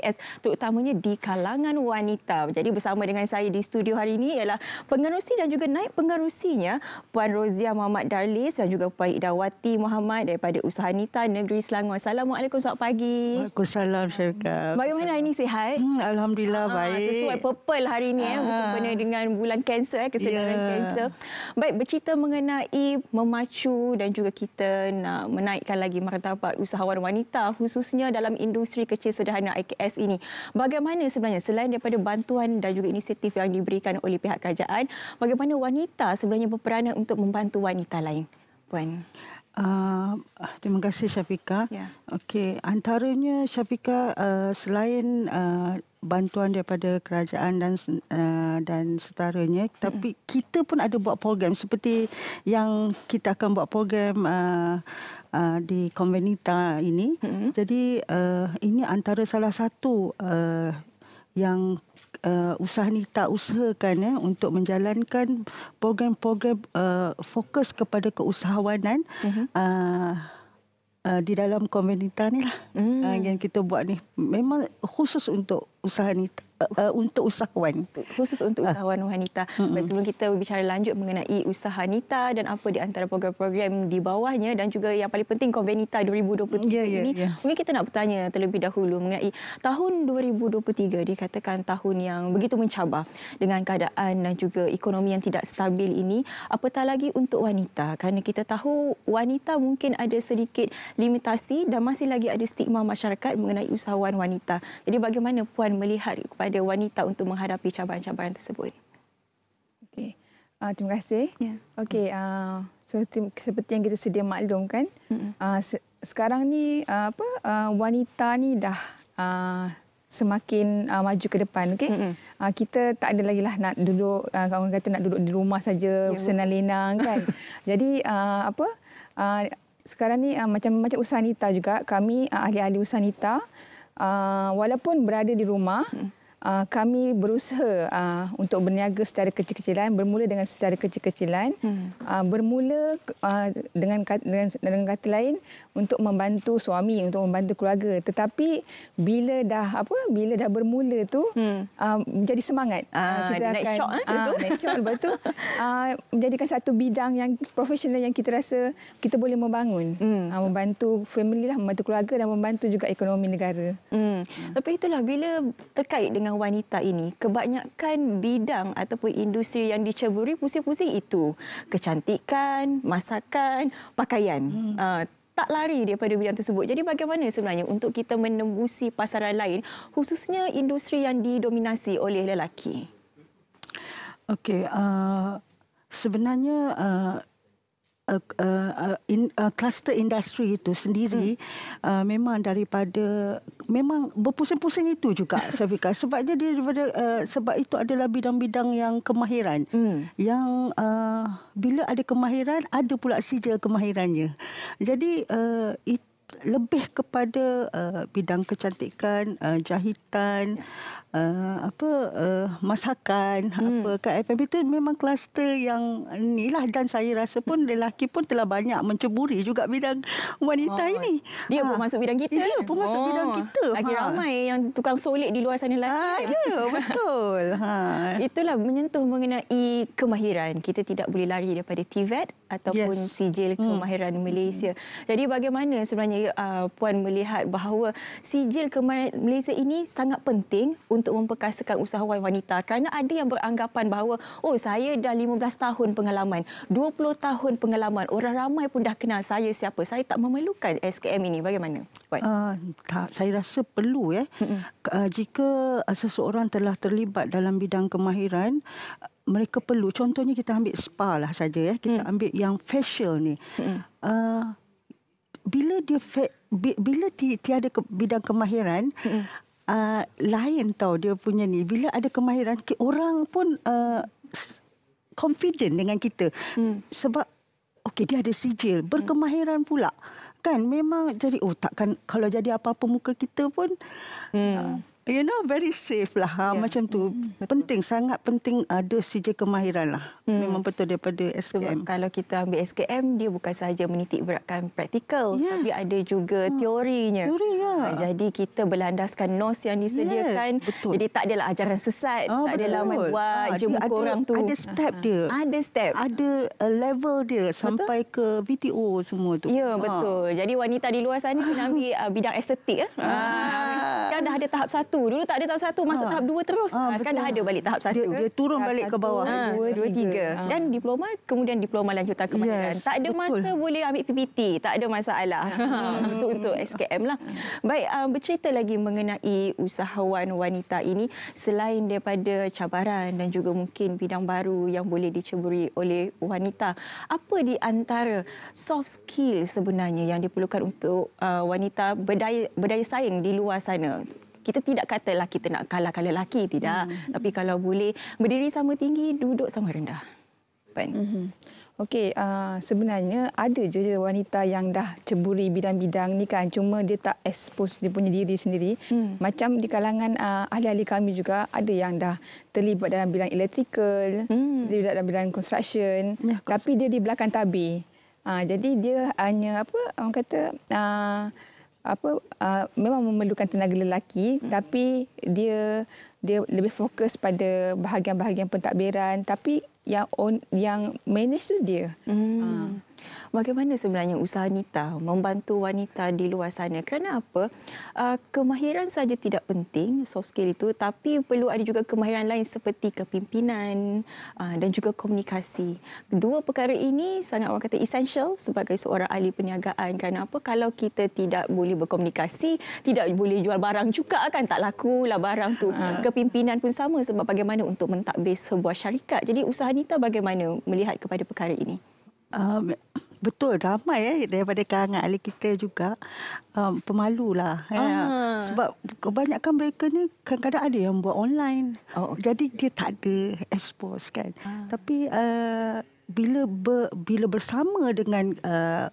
KS terutamanya di kalangan wanita. Jadi bersama dengan saya di studio hari ini ialah pengerusi dan juga naib pengerusinya Puan Rozia Muhammad Darlis dan juga Puan Idawati Muhammad daripada Usaha Nita Negeri Selangor. Assalamualaikum selamat pagi. Waalaikumsalam Syekah. Bagaimana hari ini sihat? Hmm, Alhamdulillah ha, baik. Sesuai purple hari ini ya eh, ah. bersama dengan bulan kanser, eh, kesedaran yeah. kanser. Baik, bercerita mengenai memacu dan juga kita nak menaikkan lagi martabat usahawan wanita khususnya dalam industri kecil sederhana IKS SPS ini. Bagaimana sebenarnya selain daripada bantuan dan juga inisiatif yang diberikan oleh pihak kerajaan, bagaimana wanita sebenarnya berperanan untuk membantu wanita lain? Puan. Uh, terima kasih Syafika. Yeah. Ya. Okey, antaranya Syafika uh, ah, selain uh, bantuan daripada kerajaan dan uh, dan setaranya, mm tapi kita pun ada buat program seperti yang kita akan buat program uh, uh, di Convenita ini. Mm-hmm. Jadi uh, ini antara salah satu uh, yang uh, usaha ni tak usahakan ya eh, untuk menjalankan program-program uh, fokus kepada keusahawanan mm-hmm. uh, Uh, di dalam komunitas ni lah mm. uh, yang kita buat ni memang khusus untuk usaha ni uh, uh, untuk usahawan khusus untuk ah. usahawan wanita. Baik, sebelum kita berbicara lanjut mengenai usaha wanita dan apa di antara program-program di bawahnya dan juga yang paling penting Konvenita 2023 yeah, yeah, ini, yeah. mungkin kita nak bertanya terlebih dahulu mengenai tahun 2023 dikatakan tahun yang begitu mencabar dengan keadaan dan juga ekonomi yang tidak stabil ini, apatah lagi untuk wanita kerana kita tahu wanita mungkin ada sedikit limitasi dan masih lagi ada stigma masyarakat mengenai usahawan wanita. Jadi bagaimana puan akan melihat kepada wanita untuk menghadapi cabaran-cabaran tersebut. Okey. Uh, terima kasih. Yeah. Okey, uh, ah, seperti, seperti yang kita sedia maklum kan, uh, ah, se- sekarang ni uh, apa uh, wanita ni dah uh, semakin uh, maju ke depan okey uh, kita tak ada lagi lah nak duduk uh, orang kata nak duduk di rumah saja ya, bersenang lenang kan jadi uh, apa uh, sekarang ni uh, macam macam usaha wanita juga kami uh, ahli-ahli usaha wanita Ah, walaupun berada di rumah, hmm. Ah, kami berusaha uh, untuk berniaga secara kecil-kecilan bermula dengan secara kecil-kecilan hmm. uh, bermula uh, dengan, dengan dengan kata lain untuk membantu suami untuk membantu keluarga tetapi bila dah apa bila dah bermula tu hmm. uh, jadi semangat uh, kita akan shock, eh, next shot tu uh, menjadikan satu bidang yang profesional yang kita rasa kita boleh membangun hmm. uh, membantu family lah membantu keluarga dan membantu juga ekonomi negara hmm. uh. tapi itulah bila terkait dengan pembangunan wanita ini, kebanyakan bidang ataupun industri yang diceburi pusing-pusing itu. Kecantikan, masakan, pakaian. Hmm. Uh, tak lari daripada bidang tersebut. Jadi bagaimana sebenarnya untuk kita menembusi pasaran lain, khususnya industri yang didominasi oleh lelaki? Okey, uh, sebenarnya uh, a, a, in, a cluster industri itu sendiri hmm. uh, memang daripada memang berpusing-pusing itu juga saya fikir sebab dia daripada uh, sebab itu adalah bidang-bidang yang kemahiran hmm. yang uh, bila ada kemahiran ada pula sijil kemahirannya jadi uh, itu lebih kepada uh, bidang kecantikan uh, jahitan uh, apa uh, masakan hmm. apa kat FMB tu memang kluster yang ni lah dan saya rasa pun hmm. lelaki pun telah banyak mencuburi juga bidang wanita oh. ini dia ha. pun masuk bidang kita ya, dia pun masuk oh. bidang kita lagi ha. ramai yang tukang solid di luar sana lelaki ha, ah, ya betul ha. itulah menyentuh mengenai kemahiran kita tidak boleh lari daripada TVET ataupun yes. sijil hmm. kemahiran hmm. Malaysia jadi bagaimana sebenarnya uh, puan melihat bahawa sijil kemahiran Malaysia ini sangat penting untuk memperkasakan usahawan wanita kerana ada yang beranggapan bahawa oh saya dah 15 tahun pengalaman 20 tahun pengalaman orang ramai pun dah kenal saya siapa saya tak memerlukan SKM ini bagaimana puan uh, tak, saya rasa perlu ya eh. uh, jika uh, seseorang telah terlibat dalam bidang kemahiran mereka perlu contohnya kita ambil spa lah saja ya kita hmm. ambil yang facial ni hmm. uh, bila dia fa- bila ti- tiada ke- bidang kemahiran mm. uh, lain tau dia punya ni bila ada kemahiran orang pun uh, confident dengan kita mm. sebab okey dia ada sijil mm. berkemahiran pula kan memang jadi oh takkan kalau jadi apa-apa muka kita pun mm. uh, you know very safe lah ha, yeah. macam tu mm, penting sangat penting ada sijil kemahiran lah mm. memang betul daripada SKM Sebab kalau kita ambil SKM dia bukan sahaja menitik beratkan praktikal yes. tapi ada juga ha. teorinya teori ya ha, jadi kita berlandaskan nos yang disediakan yes. betul. jadi tak adalah ajaran sesat ha, tak adalah main buat ha, je buku orang tu ada step ha, ha. dia ha. ada step ada uh, level dia sampai ke VTO semua tu ya ha. betul ha. jadi wanita di luar sana kena ambil uh, bidang estetik ya. ha. Ha. Ha. kan dah ada tahap satu Dulu tak ada tahap satu. Masuk ha. tahap dua terus. Ha, Sekarang dah ada balik tahap satu. Dia, dia turun balik ke bawah. Ha, dua, dua, tiga. Ha. Dan diploma, kemudian diploma lanjutan ke yes, Tak ada betul. masa boleh ambil PPT. Tak ada masalah. Untuk-untuk SKM lah. Baik, um, bercerita lagi mengenai usahawan wanita ini. Selain daripada cabaran dan juga mungkin bidang baru yang boleh diceburi oleh wanita. Apa di antara soft skill sebenarnya yang diperlukan untuk uh, wanita berdaya, berdaya saing di luar sana? kita tidak katalah kita nak kalahkan lelaki tidak mm-hmm. tapi hmm. kalau boleh berdiri sama tinggi duduk sama rendah pun kan? mm-hmm. Hmm. Okey, uh, sebenarnya ada je wanita yang dah ceburi bidang-bidang ni kan. Cuma dia tak expose dia punya diri sendiri. Hmm. Macam di kalangan uh, ahli-ahli kami juga, ada yang dah terlibat dalam bidang elektrikal, hmm. terlibat dalam bidang construction. Ya, tapi dia di belakang tabi. Uh, ah, jadi dia hanya apa orang kata... Uh, apa uh, memang memerlukan tenaga lelaki hmm. tapi dia dia lebih fokus pada bahagian-bahagian pentadbiran tapi yang on, yang manage tu dia. Hmm. Uh. Bagaimana sebenarnya usaha Nita membantu wanita di luar sana? Kerana apa? Ah, kemahiran saja tidak penting, soft skill itu, tapi perlu ada juga kemahiran lain seperti kepimpinan ah, dan juga komunikasi. kedua perkara ini sangat orang kata essential sebagai seorang ahli perniagaan. Kerana apa? Kalau kita tidak boleh berkomunikasi, tidak boleh jual barang juga kan? Tak laku lah barang tu. Ah. Kepimpinan pun sama sebab bagaimana untuk mentadbir sebuah syarikat. Jadi usaha Nita bagaimana melihat kepada perkara ini? um, betul ramai eh daripada kalangan ahli kita juga um, lah ya eh, sebab kebanyakan mereka ni kadang-kadang ada yang buat online oh, okay. jadi dia tak ada expose kan ah. tapi uh, bila ber, bila bersama dengan uh,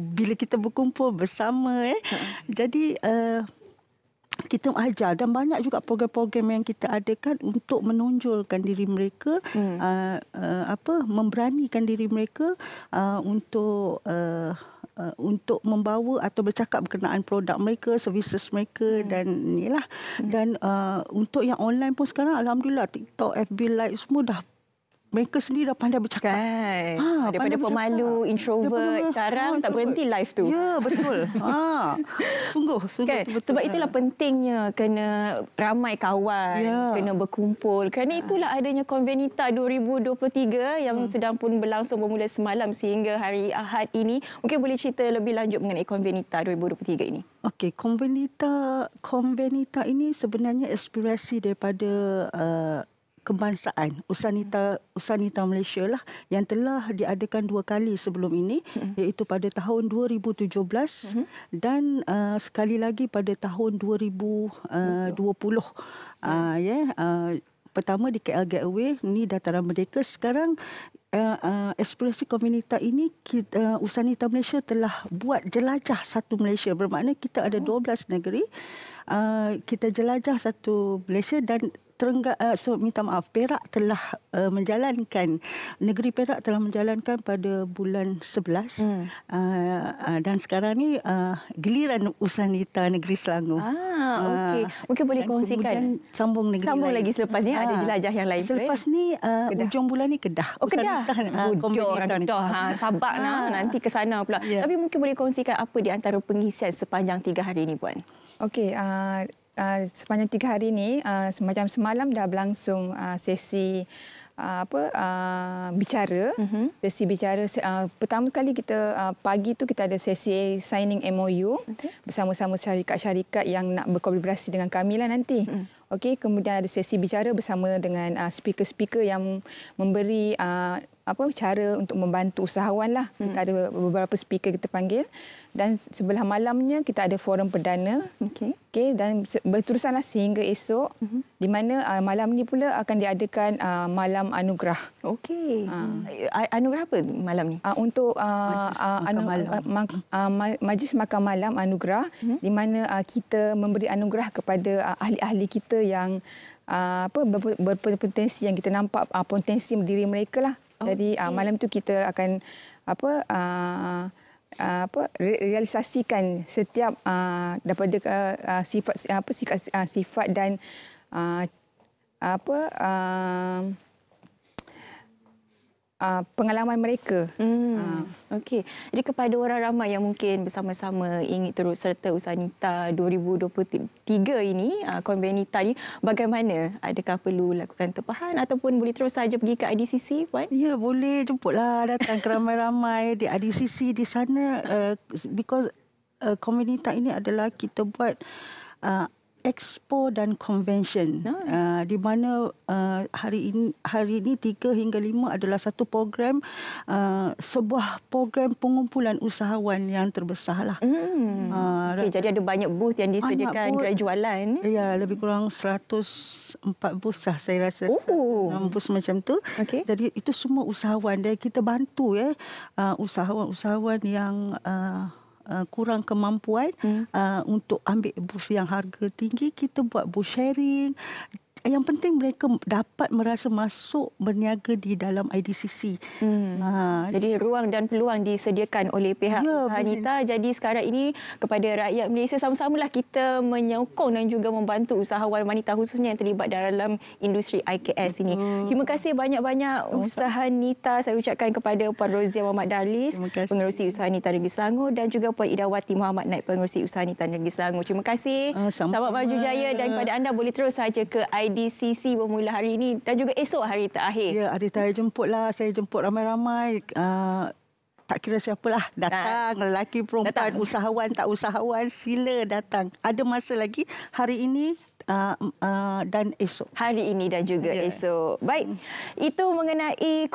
bila kita berkumpul bersama eh ha. jadi uh, kita ajar dan banyak juga program-program yang kita adakan untuk menonjolkan diri mereka hmm. uh, uh, apa memberanikan diri mereka uh, untuk uh, Uh, untuk membawa atau bercakap berkenaan produk mereka, services mereka hmm. dan inilah hmm. dan uh, untuk yang online pun sekarang alhamdulillah TikTok, FB Live semua dah mereka sendiri dah pandai bercakap. Kan. Ha, Daripada pemalu, bercakap. introvert, Daripada sekarang tak berhenti live tu. Ya, betul. Ha. sungguh, sungguh. Kan? Betul. Sebab itulah ha. pentingnya kena ramai kawan, ya. kena berkumpul. Kerana ha. itulah adanya konvenita 2023 yang hmm. sedang pun berlangsung bermula semalam sehingga hari Ahad ini. Mungkin boleh cerita lebih lanjut mengenai konvenita 2023 ini. Okey, konvenita konvenita ini sebenarnya inspirasi daripada uh, kebangsaan Usanita Usanita Malaysia lah yang telah diadakan dua kali sebelum ini mm iaitu pada tahun 2017 mm-hmm. dan uh, sekali lagi pada tahun 2020 uh, uh, ya yeah, uh, pertama di KL Gateway ni dataran merdeka sekarang Uh, uh, ekspresi komunitas ini kita, uh, Usanita Malaysia telah buat jelajah satu Malaysia bermakna kita ada 12 negeri uh, kita jelajah satu Malaysia dan Terengga, uh, so, minta maaf, Perak telah uh, menjalankan negeri Perak telah menjalankan pada bulan 11 hmm. uh, uh, dan sekarang ni uh, giliran usaha negeri Selangor. Ah, okey. Uh, Mungkin boleh kongsikan. Kemudian sambung negeri. Sambung lagi selepas ni uh, ada ah, jelajah yang lain. Selepas ni uh, ujung bulan ni Kedah. Oh, usaha Kedah. Kompeten. Uh, ha, sabar nah nanti ke sana pula. Yeah. Tapi mungkin boleh kongsikan apa di antara pengisian sepanjang tiga hari ini puan. Okey, uh, uh, sepanjang tiga hari ini, uh, ah, semacam semalam dah berlangsung uh, sesi Uh, apa uh, bicara uh-huh. sesi bicara uh, pertama kali kita uh, pagi tu kita ada sesi signing MOU okay. bersama-sama syarikat-syarikat yang nak berkolaborasi dengan kami lah nanti. Uh-huh. Okey kemudian ada sesi bicara bersama dengan uh, speaker-speaker yang memberi uh, apa cara untuk membantu usahawan lah. Hmm. Kita ada beberapa speaker kita panggil dan sebelah malamnya kita ada forum perdana. Okey. Okey dan berterusanlah sehingga esok hmm. di mana uh, malam ni pula akan diadakan uh, malam anugerah. Okey. Uh. Anugerah apa malam ni? Uh, untuk uh, majlis, uh, makan malam. Uh, ma- uh, majlis makan malam anugerah hmm. di mana uh, kita memberi anugerah kepada uh, ahli-ahli kita yang Uh, apa berpotensi yang kita nampak uh, potensi diri mereka lah jadi uh, malam tu kita akan apa uh, uh, apa realisasikan setiap uh, daripada uh, sifat apa sifat uh, sifat dan uh, apa uh, uh, pengalaman mereka. Hmm. Uh. Okey. Jadi kepada orang ramai yang mungkin bersama-sama ingin turut serta usaha Nita 2023 ini, uh, ah, konvensi Nita ini, bagaimana? Adakah perlu lakukan tempahan ataupun boleh terus saja pergi ke IDCC, Puan? Ya, boleh. Jemputlah datang keramai-ramai di IDCC di sana. Uh, because uh, eh, komunitas ini adalah kita buat uh, expo dan convention oh. uh, di mana uh, hari ini hari ini 3 hingga lima adalah satu program uh, sebuah program pengumpulan usahawan yang terbesarlah. Mm. Uh, okay, jadi ada banyak booth yang disediakan gerai jualan. Ya, lebih kurang 104 booth lah saya rasa. Oh. 6 booth macam tu. Okay. Jadi itu semua usahawan dan kita bantu ya uh, usahawan-usahawan yang uh, Uh, kurang kemampuan hmm. uh, untuk ambil bus yang harga tinggi kita buat bus sharing yang penting mereka dapat merasa masuk berniaga di dalam IDCC. Hmm. Ha. Jadi ruang dan peluang disediakan oleh pihak ya, usaha wanita. Jadi sekarang ini kepada rakyat Malaysia sama-samalah kita menyokong dan juga membantu usahawan wanita khususnya yang terlibat dalam industri IKS ini. Hmm. Terima kasih banyak-banyak oh, usaha wanita saya ucapkan kepada Puan Rozia Muhammad Dalis, pengerusi usaha wanita Negeri Selangor dan juga Puan Idawati Muhammad Naik, pengerusi usaha wanita Negeri Selangor. Terima kasih. Uh, Selamat maju jaya dan ah. kepada anda boleh terus saja ke ID di DCC bermula hari ini dan juga esok hari terakhir. Ya, hari terakhir jemput lah. Saya jemput ramai-ramai. Uh, tak kira siapalah datang nah, lelaki perempuan datang. usahawan tak usahawan sila datang ada masa lagi hari ini uh, uh, dan esok hari ini dan juga yeah. esok baik hmm. itu mengenai